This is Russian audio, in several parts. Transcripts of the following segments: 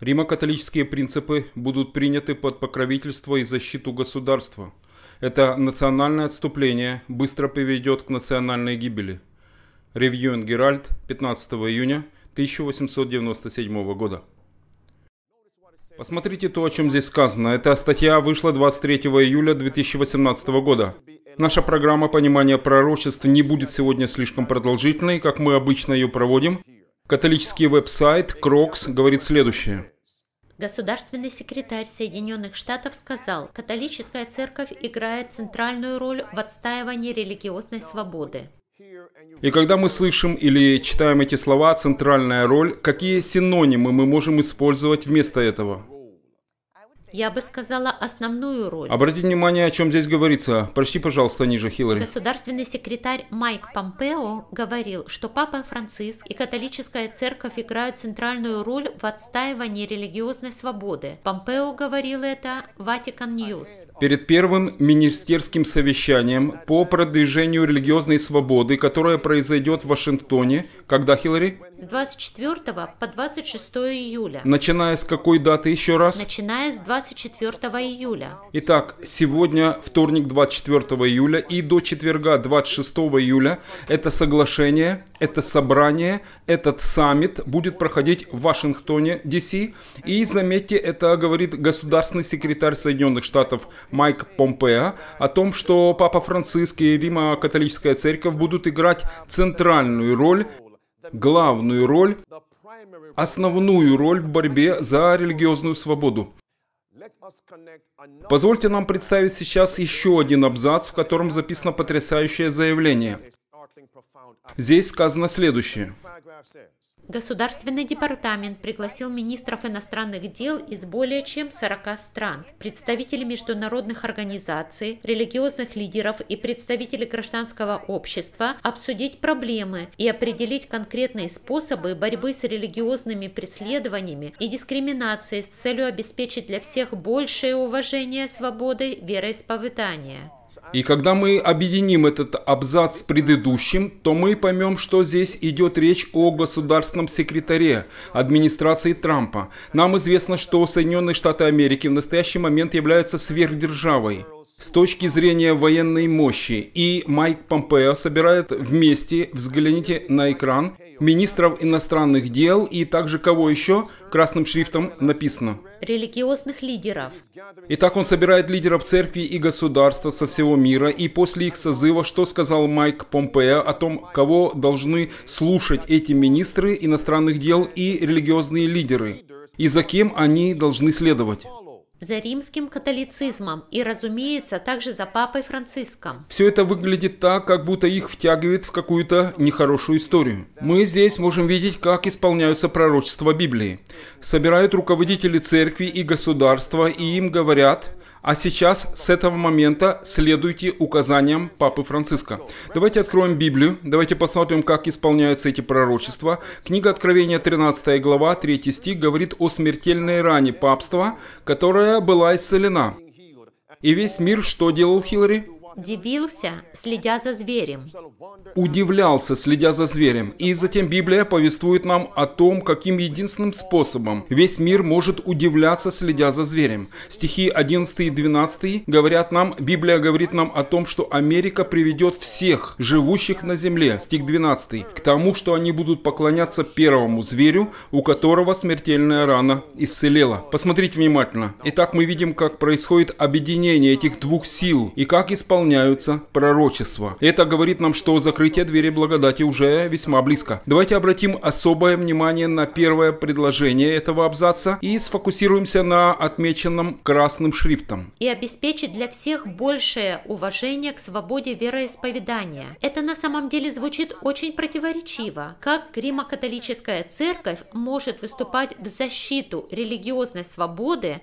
Римо-католические принципы будут приняты под покровительство и защиту государства. Это национальное отступление быстро приведет к национальной гибели. Ревьюен Геральт, 15 июня 1897 года. Посмотрите то, о чем здесь сказано. Эта статья вышла 23 июля 2018 года. Наша программа понимания пророчеств не будет сегодня слишком продолжительной, как мы обычно ее проводим. Католический веб-сайт Crocs говорит следующее. Государственный секретарь Соединенных Штатов сказал, католическая церковь играет центральную роль в отстаивании религиозной свободы. И когда мы слышим или читаем эти слова «центральная роль», какие синонимы мы можем использовать вместо этого? я бы сказала, основную роль. Обратите внимание, о чем здесь говорится. Прочти, пожалуйста, ниже, Хиллари. Государственный секретарь Майк Помпео говорил, что Папа Франциск и католическая церковь играют центральную роль в отстаивании религиозной свободы. Помпео говорил это Ватикан Ньюс. Перед первым министерским совещанием по продвижению религиозной свободы, которое произойдет в Вашингтоне, когда Хиллари? с 24 по 26 июля. Начиная с какой даты еще раз? Начиная с 24 июля. Итак, сегодня вторник 24 июля и до четверга 26 июля это соглашение, это собрание, этот саммит будет проходить в Вашингтоне, DC. И заметьте, это говорит государственный секретарь Соединенных Штатов Майк Помпео о том, что Папа Франциск и Рима-католическая церковь будут играть центральную роль главную роль, основную роль в борьбе за религиозную свободу. Позвольте нам представить сейчас еще один абзац, в котором записано потрясающее заявление. Здесь сказано следующее. Государственный департамент пригласил министров иностранных дел из более чем 40 стран, представителей международных организаций, религиозных лидеров и представителей гражданского общества обсудить проблемы и определить конкретные способы борьбы с религиозными преследованиями и дискриминацией с целью обеспечить для всех большее уважение свободы вероисповедания. И когда мы объединим этот абзац с предыдущим, то мы поймем, что здесь идет речь о государственном секретаре администрации Трампа. Нам известно, что Соединенные Штаты Америки в настоящий момент являются сверхдержавой с точки зрения военной мощи. И Майк Помпео собирает вместе, взгляните на экран, министров иностранных дел и также кого еще красным шрифтом написано? Религиозных лидеров. Итак, он собирает лидеров церкви и государства со всего мира, и после их созыва, что сказал Майк Помпео о том, кого должны слушать эти министры иностранных дел и религиозные лидеры, и за кем они должны следовать? за римским католицизмом и, разумеется, также за папой Франциском. Все это выглядит так, как будто их втягивает в какую-то нехорошую историю. Мы здесь можем видеть, как исполняются пророчества Библии. Собирают руководители церкви и государства, и им говорят – а сейчас с этого момента следуйте указаниям Папы Франциска. Давайте откроем Библию, давайте посмотрим, как исполняются эти пророчества. Книга Откровения, 13 глава, 3 стих, говорит о смертельной ране папства, которая была исцелена. И весь мир что делал Хиллари? Дивился, следя за зверем. Удивлялся, следя за зверем. И затем Библия повествует нам о том, каким единственным способом весь мир может удивляться, следя за зверем. Стихи 11 и 12 говорят нам, Библия говорит нам о том, что Америка приведет всех живущих на земле, стих 12, к тому, что они будут поклоняться первому зверю, у которого смертельная рана исцелела. Посмотрите внимательно. Итак, мы видим, как происходит объединение этих двух сил и как исполняется исполняются пророчества. Это говорит нам, что закрытие двери благодати уже весьма близко. Давайте обратим особое внимание на первое предложение этого абзаца и сфокусируемся на отмеченном красным шрифтом. И обеспечить для всех большее уважение к свободе вероисповедания. Это на самом деле звучит очень противоречиво. Как Римо-католическая церковь может выступать в защиту религиозной свободы,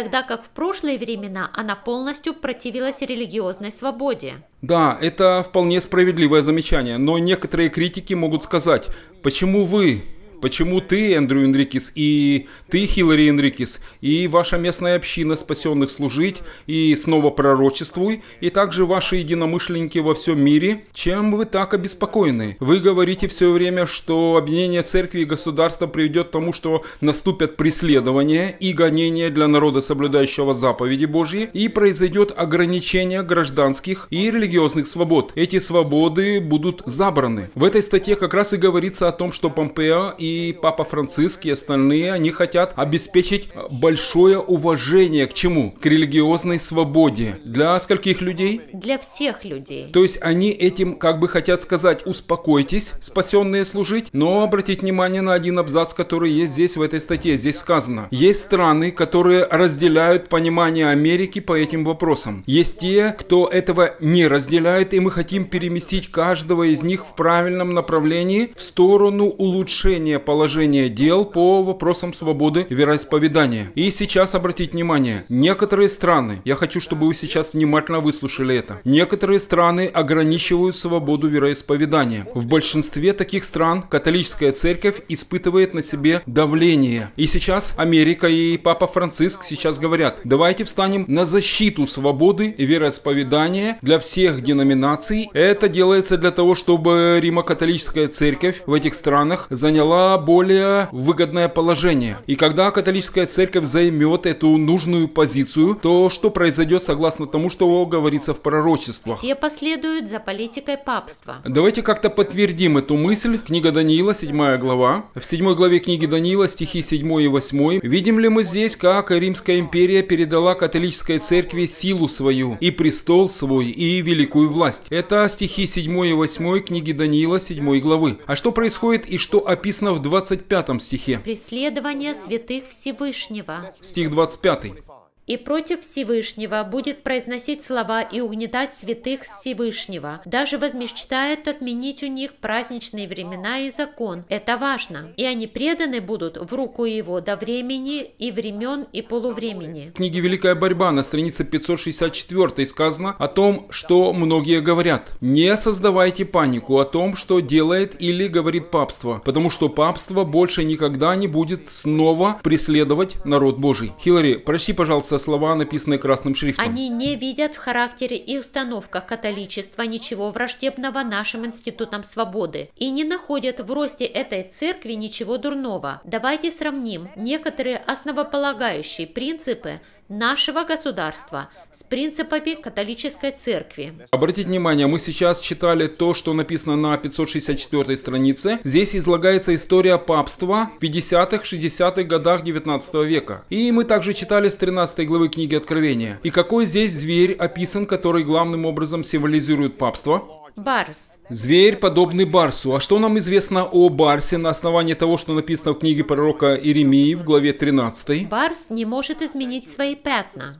тогда как в прошлые времена она полностью противилась религиозной свободе. Да, это вполне справедливое замечание, но некоторые критики могут сказать, почему вы, Почему ты, Эндрю Энрикис, и ты, Хиллари Энрикис, и ваша местная община спасенных служить, и снова пророчествуй, и также ваши единомышленники во всем мире? Чем вы так обеспокоены? Вы говорите все время, что объединение церкви и государства приведет к тому, что наступят преследования и гонения для народа, соблюдающего заповеди Божьи, и произойдет ограничение гражданских и религиозных свобод. Эти свободы будут забраны. В этой статье как раз и говорится о том, что Помпео и и Папа Франциск и остальные, они хотят обеспечить большое уважение к чему? К религиозной свободе. Для скольких людей? Для всех людей. То есть они этим как бы хотят сказать, успокойтесь, спасенные служить, но обратить внимание на один абзац, который есть здесь в этой статье. Здесь сказано, есть страны, которые разделяют понимание Америки по этим вопросам. Есть те, кто этого не разделяет, и мы хотим переместить каждого из них в правильном направлении в сторону улучшения изменение положения дел по вопросам свободы вероисповедания. И сейчас обратить внимание, некоторые страны, я хочу, чтобы вы сейчас внимательно выслушали это, некоторые страны ограничивают свободу вероисповедания. В большинстве таких стран католическая церковь испытывает на себе давление. И сейчас Америка и Папа Франциск сейчас говорят, давайте встанем на защиту свободы вероисповедания для всех деноминаций. Это делается для того, чтобы Римо-католическая церковь в этих странах заняла более выгодное положение. И когда католическая церковь займет эту нужную позицию, то что произойдет согласно тому, что говорится в пророчествах? Все последуют за политикой папства. Давайте как-то подтвердим эту мысль. Книга Даниила, 7 глава. В 7 главе книги Даниила стихи 7 и 8. Видим ли мы здесь, как Римская империя передала католической церкви силу свою, и престол свой, и великую власть? Это стихи 7 и 8 книги Даниила, 7 главы. А что происходит и что описано в 25 стихе. Преследование святых Всевышнего. Стих 25 и против Всевышнего будет произносить слова и угнетать святых Всевышнего. Даже возмечтает отменить у них праздничные времена и закон. Это важно. И они преданы будут в руку его до времени и времен и полувремени. В книге «Великая борьба» на странице 564 сказано о том, что многие говорят. Не создавайте панику о том, что делает или говорит папство, потому что папство больше никогда не будет снова преследовать народ Божий. Хиллари, прочти, пожалуйста, читаются слова, написанные красным шрифтом. Они не видят в характере и установках католичества ничего враждебного нашим институтам свободы и не находят в росте этой церкви ничего дурного. Давайте сравним некоторые основополагающие принципы – нашего государства с принципами католической церкви. Обратите внимание, мы сейчас читали то, что написано на 564 странице. Здесь излагается история папства в 50-х, 60-х годах 19 века. И мы также читали с 13 главы книги Откровения. И какой здесь зверь описан, который главным образом символизирует папство? Барс. Зверь, подобный барсу. А что нам известно о барсе на основании того, что написано в книге пророка Иеремии в главе 13? Барс не может изменить свои пятна.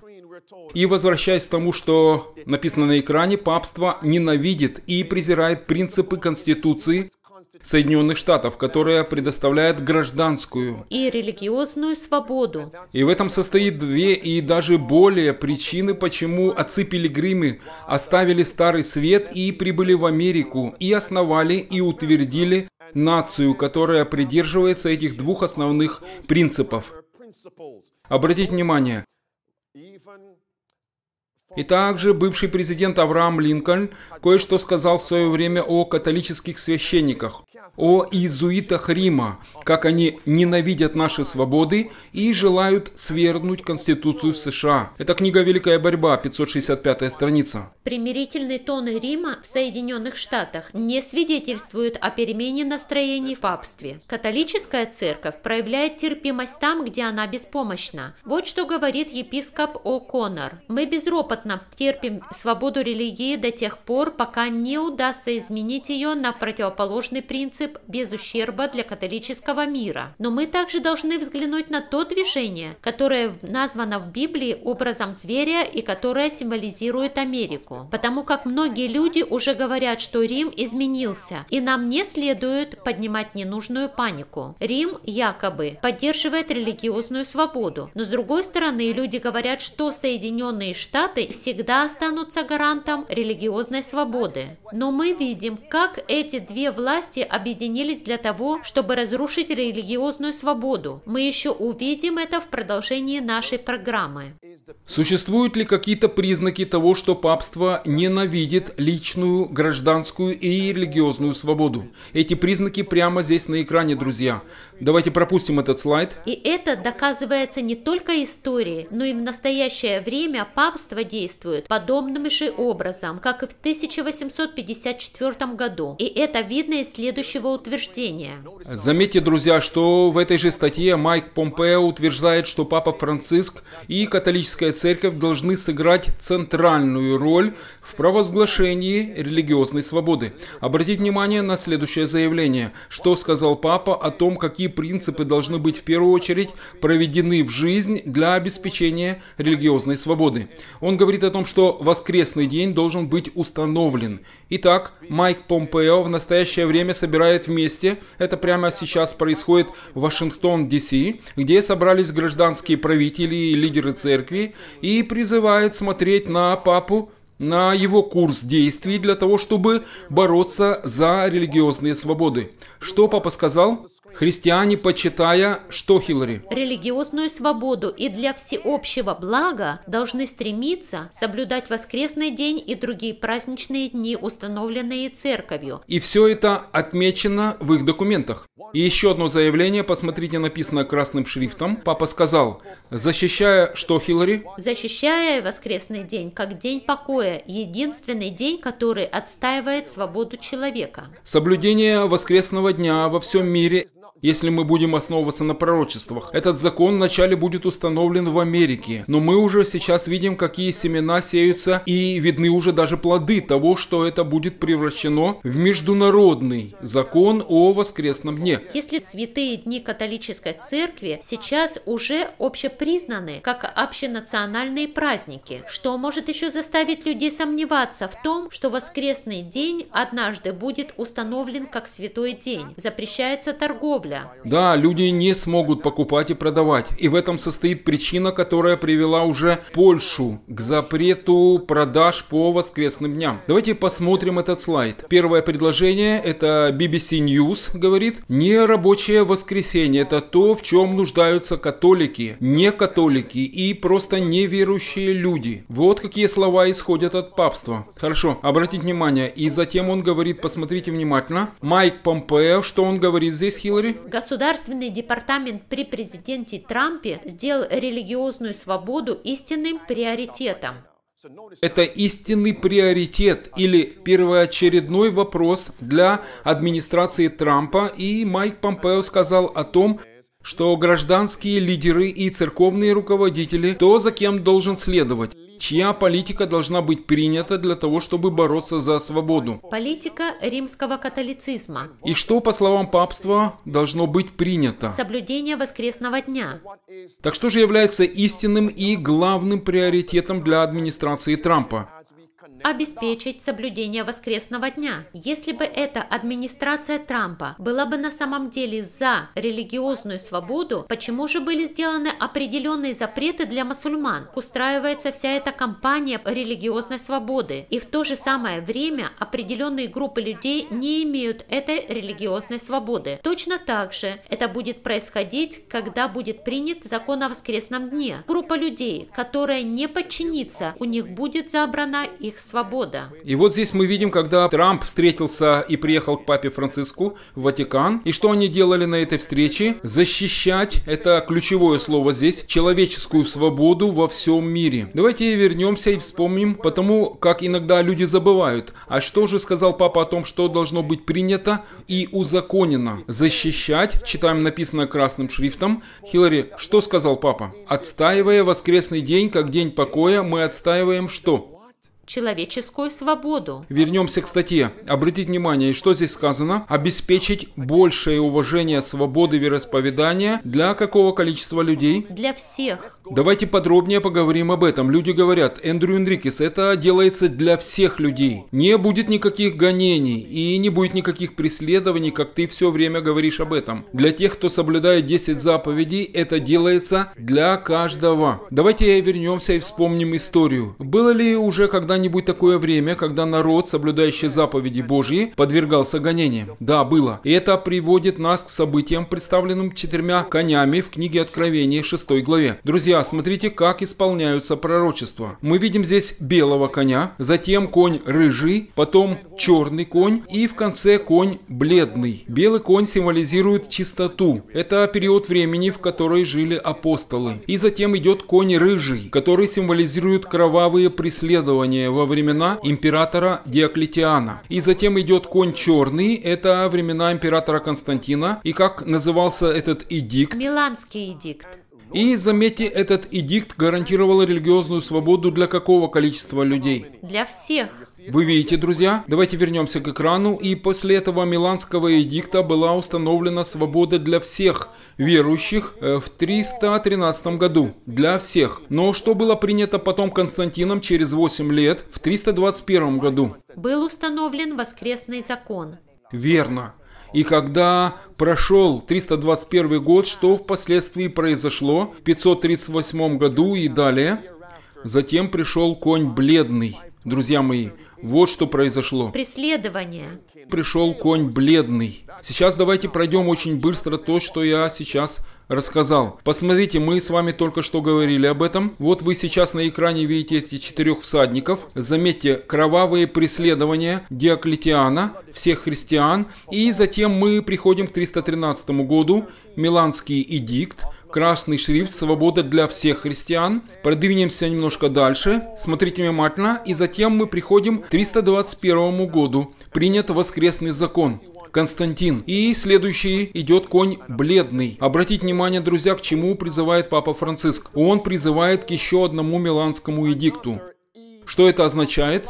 И возвращаясь к тому, что написано на экране, папство ненавидит и презирает принципы Конституции, Соединенных Штатов, которая предоставляет гражданскую и религиозную свободу. И в этом состоит две и даже более причины, почему отцы-пилигримы оставили Старый Свет и прибыли в Америку, и основали и утвердили нацию, которая придерживается этих двух основных принципов. Обратите внимание, и также бывший президент Авраам Линкольн кое-что сказал в свое время о католических священниках о иезуитах Рима, как они ненавидят наши свободы и желают свергнуть Конституцию США. Это книга «Великая борьба», 565 страница. Примирительные тоны Рима в Соединенных Штатах не свидетельствуют о перемене настроений в папстве. Католическая церковь проявляет терпимость там, где она беспомощна. Вот что говорит епископ О'Коннор. «Мы безропотно терпим свободу религии до тех пор, пока не удастся изменить ее на противоположный принцип принцип без ущерба для католического мира. Но мы также должны взглянуть на то движение, которое названо в Библии образом зверя и которое символизирует Америку. Потому как многие люди уже говорят, что Рим изменился, и нам не следует поднимать ненужную панику. Рим якобы поддерживает религиозную свободу, но с другой стороны люди говорят, что Соединенные Штаты всегда останутся гарантом религиозной свободы. Но мы видим, как эти две власти объединяются объединились для того, чтобы разрушить религиозную свободу. Мы еще увидим это в продолжении нашей программы. Существуют ли какие-то признаки того, что папство ненавидит личную, гражданскую и религиозную свободу? Эти признаки прямо здесь на экране, друзья. Давайте пропустим этот слайд. И это доказывается не только историей, но и в настоящее время папство действует подобным же образом, как и в 1854 году. И это видно из следующего его утверждения. Заметьте, друзья, что в этой же статье Майк Помпео утверждает, что Папа Франциск и католическая церковь должны сыграть центральную роль в провозглашении религиозной свободы. Обратите внимание на следующее заявление. Что сказал Папа о том, какие принципы должны быть в первую очередь проведены в жизнь для обеспечения религиозной свободы. Он говорит о том, что воскресный день должен быть установлен. Итак, Майк Помпео в настоящее время собирает вместе, это прямо сейчас происходит в Вашингтон, Д.С., где собрались гражданские правители и лидеры церкви, и призывает смотреть на папу на его курс действий для того, чтобы бороться за религиозные свободы. Что папа сказал? Христиане, почитая, что Хиллари? Религиозную свободу и для всеобщего блага должны стремиться соблюдать воскресный день и другие праздничные дни, установленные церковью. И все это отмечено в их документах. И еще одно заявление, посмотрите, написано красным шрифтом. Папа сказал, защищая что Хиллари? Защищая воскресный день как день покоя, единственный день, который отстаивает свободу человека. Соблюдение воскресного дня во всем мире если мы будем основываться на пророчествах, этот закон вначале будет установлен в Америке. Но мы уже сейчас видим, какие семена сеются и видны уже даже плоды того, что это будет превращено в международный закон о воскресном дне. Если святые дни католической церкви сейчас уже общепризнаны как общенациональные праздники, что может еще заставить людей сомневаться в том, что воскресный день однажды будет установлен как святой день. Запрещается торговля рубля. Да, люди не смогут покупать и продавать. И в этом состоит причина, которая привела уже Польшу к запрету продаж по воскресным дням. Давайте посмотрим этот слайд. Первое предложение, это BBC News, говорит, не рабочее воскресенье, это то, в чем нуждаются католики, не католики и просто неверующие люди. Вот какие слова исходят от папства. Хорошо, обратите внимание, и затем он говорит, посмотрите внимательно, Майк Помпео, что он говорит здесь, Хиллари? Государственный департамент при президенте Трампе сделал религиозную свободу истинным приоритетом. Это истинный приоритет или первоочередной вопрос для администрации Трампа, и Майк Помпео сказал о том, что гражданские лидеры и церковные руководители то, за кем должен следовать. Чья политика должна быть принята для того, чтобы бороться за свободу? Политика римского католицизма. И что, по словам папства, должно быть принято? Соблюдение воскресного дня. Так что же является истинным и главным приоритетом для администрации Трампа? обеспечить соблюдение воскресного дня. Если бы эта администрация Трампа была бы на самом деле за религиозную свободу, почему же были сделаны определенные запреты для мусульман? Устраивается вся эта кампания религиозной свободы. И в то же самое время определенные группы людей не имеют этой религиозной свободы. Точно так же это будет происходить, когда будет принят закон о воскресном дне. Группа людей, которая не подчинится, у них будет забрана их свобода. И вот здесь мы видим, когда Трамп встретился и приехал к папе Франциску в Ватикан, и что они делали на этой встрече? Защищать, это ключевое слово здесь, человеческую свободу во всем мире. Давайте вернемся и вспомним, потому как иногда люди забывают, а что же сказал папа о том, что должно быть принято и узаконено? Защищать, читаем написано красным шрифтом. Хиллари, что сказал папа? Отстаивая воскресный день как день покоя, мы отстаиваем что? человеческую свободу. Вернемся к статье. Обратите внимание, что здесь сказано? Обеспечить большее уважение свободы вероисповедания для какого количества людей? Для всех. Давайте подробнее поговорим об этом. Люди говорят, Эндрю Энрикес, это делается для всех людей. Не будет никаких гонений и не будет никаких преследований, как ты все время говоришь об этом. Для тех, кто соблюдает 10 заповедей, это делается для каждого. Давайте вернемся и вспомним историю. Было ли уже когда когда-нибудь такое время, когда народ, соблюдающий заповеди Божьи, подвергался гонениям? Да, было. И это приводит нас к событиям, представленным четырьмя конями в книге Откровения 6 главе. Друзья, смотрите, как исполняются пророчества. Мы видим здесь белого коня, затем конь рыжий, потом черный конь и в конце конь бледный. Белый конь символизирует чистоту. Это период времени, в который жили апостолы. И затем идет конь рыжий, который символизирует кровавые преследования во времена императора Диоклетиана. И затем идет конь черный, это времена императора Константина. И как назывался этот эдикт? Миланский эдикт. И, заметьте, этот эдикт гарантировал религиозную свободу для какого количества людей? Для всех. Вы видите, друзья? Давайте вернемся к экрану. И после этого Миланского эдикта была установлена свобода для всех верующих э, в 313 году. Для всех. Но что было принято потом Константином через 8 лет, в 321 году? Был установлен воскресный закон. Верно. И когда прошел 321 год, что впоследствии произошло в 538 году и далее, затем пришел конь бледный, друзья мои. Вот что произошло. Преследование. Пришел конь бледный. Сейчас давайте пройдем очень быстро то, что я сейчас рассказал. Посмотрите, мы с вами только что говорили об этом. Вот вы сейчас на экране видите эти четырех всадников. Заметьте, кровавые преследования Диоклетиана, всех христиан. И затем мы приходим к 313 году, Миланский эдикт, красный шрифт «Свобода для всех христиан». Продвинемся немножко дальше, смотрите внимательно, и затем мы приходим к 321 году. Принят воскресный закон. Константин. И следующий идет конь бледный. Обратите внимание, друзья, к чему призывает Папа Франциск. Он призывает к еще одному миланскому эдикту. Что это означает?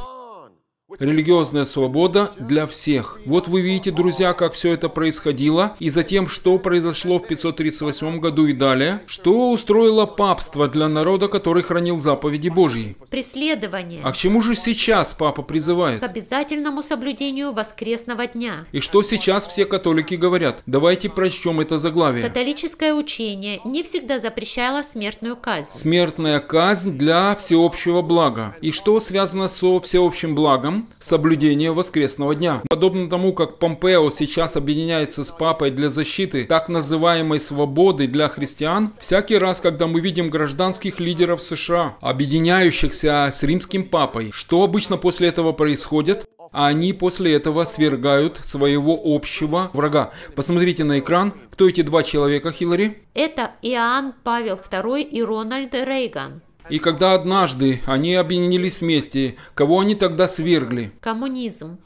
Религиозная свобода для всех. Вот вы видите, друзья, как все это происходило, и затем, что произошло в 538 году и далее, что устроило папство для народа, который хранил заповеди Божьи. Преследование. А к чему же сейчас папа призывает? К обязательному соблюдению воскресного дня. И что сейчас все католики говорят? Давайте прочтем это заглавие. Католическое учение не всегда запрещало смертную казнь. Смертная казнь для всеобщего блага. И что связано со всеобщим благом? соблюдение воскресного дня. Подобно тому, как Помпео сейчас объединяется с папой для защиты так называемой свободы для христиан, всякий раз, когда мы видим гражданских лидеров США, объединяющихся с римским папой, что обычно после этого происходит? они после этого свергают своего общего врага. Посмотрите на экран, кто эти два человека, Хиллари? Это Иоанн Павел II и Рональд Рейган. И когда однажды они объединились вместе, кого они тогда свергли? Коммунизм.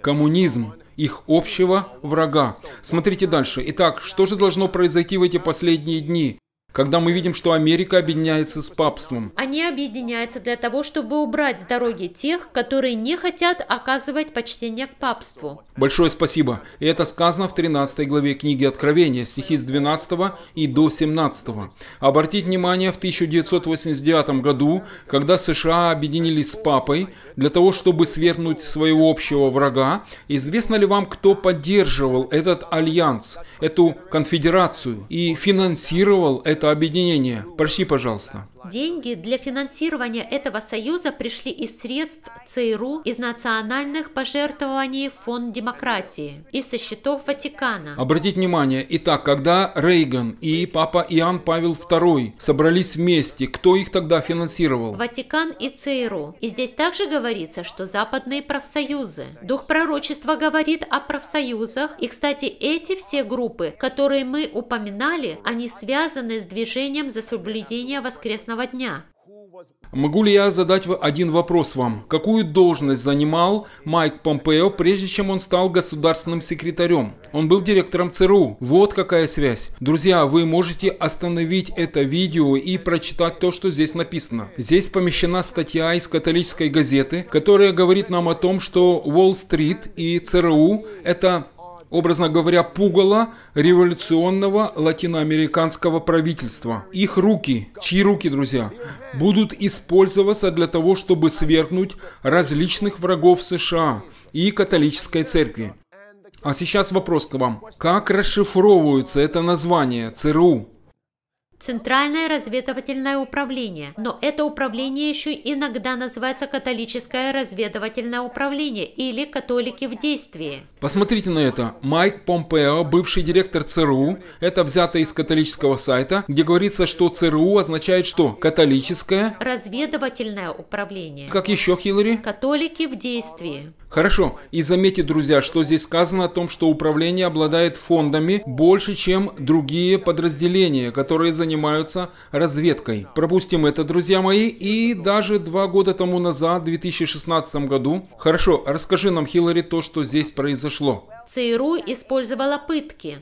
Коммунизм их общего врага. Смотрите дальше. Итак, что же должно произойти в эти последние дни? когда мы видим, что Америка объединяется с папством. Они объединяются для того, чтобы убрать с дороги тех, которые не хотят оказывать почтение к папству. Большое спасибо. И это сказано в 13 главе книги Откровения, стихи с 12 и до 17. Обратить внимание, в 1989 году, когда США объединились с папой для того, чтобы свергнуть своего общего врага, известно ли вам, кто поддерживал этот альянс, эту конфедерацию и финансировал это это объединение. Прощи, пожалуйста. Деньги для финансирования этого союза пришли из средств ЦРУ, из национальных пожертвований Фонд демократии и со счетов Ватикана. Обратите внимание, итак, когда Рейган и папа Иоанн Павел II собрались вместе, кто их тогда финансировал? Ватикан и ЦРУ. И здесь также говорится, что западные профсоюзы. Дух пророчества говорит о профсоюзах. И, кстати, эти все группы, которые мы упоминали, они связаны с движением за соблюдение воскресного дня. Могу ли я задать один вопрос вам? Какую должность занимал Майк Помпео, прежде чем он стал государственным секретарем? Он был директором ЦРУ. Вот какая связь. Друзья, вы можете остановить это видео и прочитать то, что здесь написано. Здесь помещена статья из католической газеты, которая говорит нам о том, что Уолл-стрит и ЦРУ – это образно говоря, пугало революционного латиноамериканского правительства. Их руки, чьи руки, друзья, будут использоваться для того, чтобы свергнуть различных врагов США и католической церкви. А сейчас вопрос к вам. Как расшифровывается это название ЦРУ? Центральное разведывательное управление. Но это управление еще иногда называется католическое разведывательное управление или католики в действии. Посмотрите на это. Майк Помпео, бывший директор ЦРУ, это взято из католического сайта, где говорится, что ЦРУ означает что? Католическое? Разведывательное управление. Как еще, Хиллари? Католики в действии. Хорошо. И заметьте, друзья, что здесь сказано о том, что управление обладает фондами больше, чем другие подразделения, которые занимаются занимаются разведкой. Пропустим это, друзья мои. И даже два года тому назад, в 2016 году... Хорошо, расскажи нам, Хиллари, то, что здесь произошло. ЦРУ использовала пытки.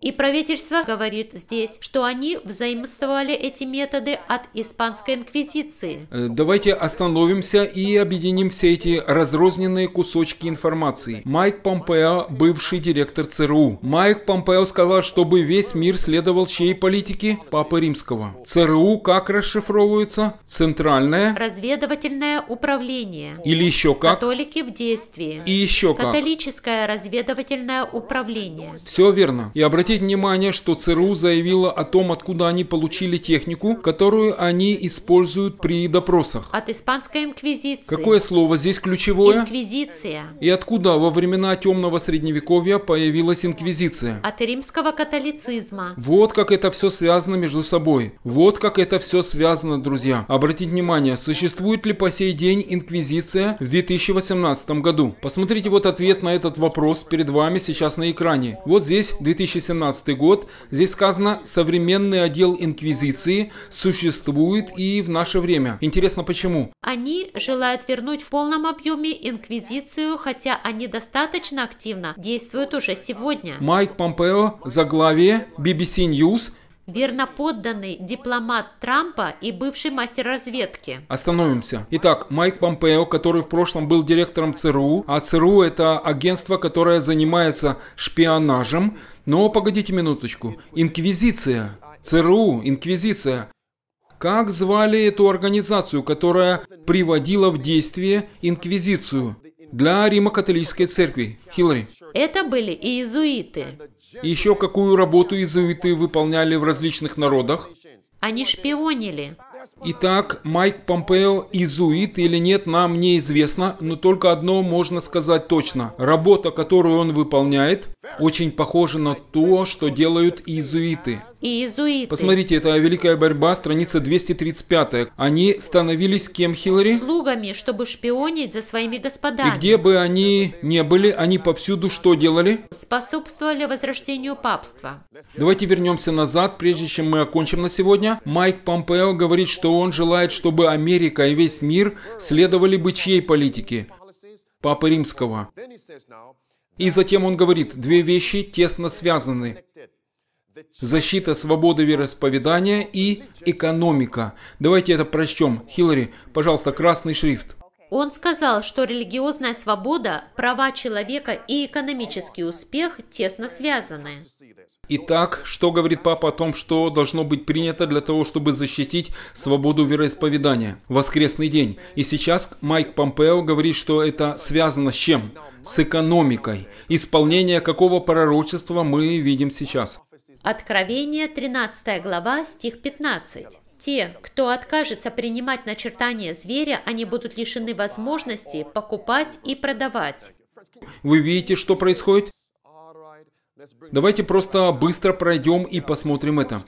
И правительство говорит здесь, что они взаимствовали эти методы от Испанской инквизиции. Э, давайте остановимся и объединим все эти разрозненные кусочки информации. Майк Помпео, бывший директор ЦРУ. Майк Помпео сказал, чтобы весь мир следовал чьей политике? Папы Римского. ЦРУ как расшифровывается? Центральное. Разведывательное управление. Или еще как? Католики в действии. И еще как? Католическое разведывательное управление. Все верно. И обратите обратить внимание, что ЦРУ заявило о том, откуда они получили технику, которую они используют при допросах. От испанской инквизиции. Какое слово здесь ключевое? Инквизиция. И откуда во времена темного средневековья появилась инквизиция? От римского католицизма. Вот как это все связано между собой. Вот как это все связано, друзья. Обратите внимание, существует ли по сей день инквизиция в 2018 году? Посмотрите вот ответ на этот вопрос перед вами сейчас на экране. Вот здесь 2017 18 год. Здесь сказано, современный отдел инквизиции существует и в наше время. Интересно, почему? Они желают вернуть в полном объеме инквизицию, хотя они достаточно активно действуют уже сегодня. Майк Помпео, заглавие, BBC News – верноподданный дипломат Трампа и бывший мастер разведки. Остановимся. Итак, Майк Помпео, который в прошлом был директором ЦРУ, а ЦРУ это агентство, которое занимается шпионажем. Но погодите минуточку. Инквизиция. ЦРУ, инквизиция. Как звали эту организацию, которая приводила в действие инквизицию? для Римо-католической церкви. Хиллари. Это были иезуиты. И еще какую работу иезуиты выполняли в различных народах? Они шпионили. Итак, Майк Помпео изуит или нет, нам неизвестно, но только одно можно сказать точно. Работа, которую он выполняет, очень похожа на то, что делают изуиты и иезуиты. Посмотрите, это «Великая борьба», страница 235. Они становились кем, Хиллари? Слугами, чтобы шпионить за своими господами. И где бы они не были, они повсюду что делали? Способствовали возрождению папства. Давайте вернемся назад, прежде чем мы окончим на сегодня. Майк Помпео говорит, что он желает, чтобы Америка и весь мир следовали бы чьей политике? Папы Римского. И затем он говорит, две вещи тесно связаны защита свободы вероисповедания и экономика. Давайте это прочтем. Хиллари, пожалуйста, красный шрифт. Он сказал, что религиозная свобода, права человека и экономический успех тесно связаны. Итак, что говорит папа о том, что должно быть принято для того, чтобы защитить свободу вероисповедания? Воскресный день. И сейчас Майк Помпео говорит, что это связано с чем? С экономикой. Исполнение какого пророчества мы видим сейчас? Откровение, 13 глава, стих 15. Те, кто откажется принимать начертание зверя, они будут лишены возможности покупать и продавать. Вы видите, что происходит? Давайте просто быстро пройдем и посмотрим это.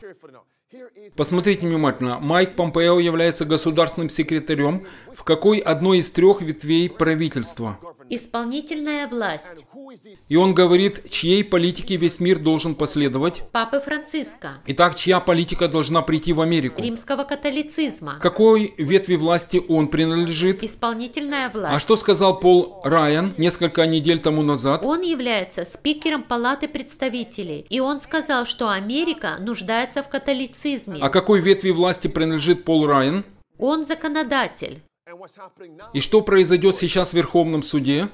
Посмотрите внимательно. Майк Помпео является государственным секретарем в какой одной из трех ветвей правительства? исполнительная власть. И он говорит, чьей политике весь мир должен последовать? Папы Франциска. Итак, чья политика должна прийти в Америку? Римского католицизма. Какой ветви власти он принадлежит? Исполнительная власть. А что сказал Пол Райан несколько недель тому назад? Он является спикером Палаты представителей, и он сказал, что Америка нуждается в католицизме. А какой ветви власти принадлежит Пол Райан? Он законодатель. И что произойдет сейчас в Верховном суде?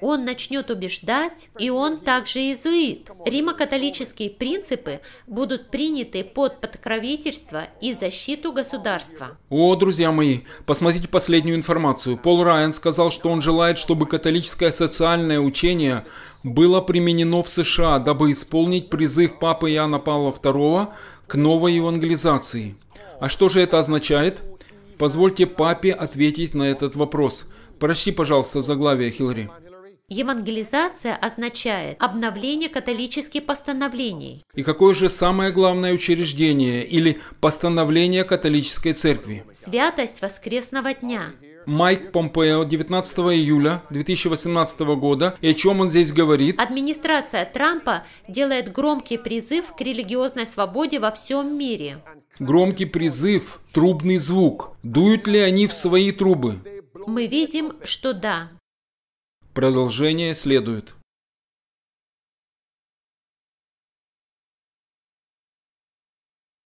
Он начнет убеждать, и он также иезуит. Римо-католические принципы будут приняты под подкровительство и защиту государства. О, друзья мои, посмотрите последнюю информацию. Пол Райан сказал, что он желает, чтобы католическое социальное учение было применено в США, дабы исполнить призыв Папы Иоанна Павла II к новой евангелизации. А что же это означает? Позвольте папе ответить на этот вопрос. Прочти, пожалуйста, заглавие, Хиллари. Евангелизация означает обновление католических постановлений. И какое же самое главное учреждение или постановление католической церкви? Святость воскресного дня. Майк Помпео 19 июля 2018 года. И о чем он здесь говорит? Администрация Трампа делает громкий призыв к религиозной свободе во всем мире. Громкий призыв, трубный звук. Дуют ли они в свои трубы? Мы видим, что да. Продолжение следует.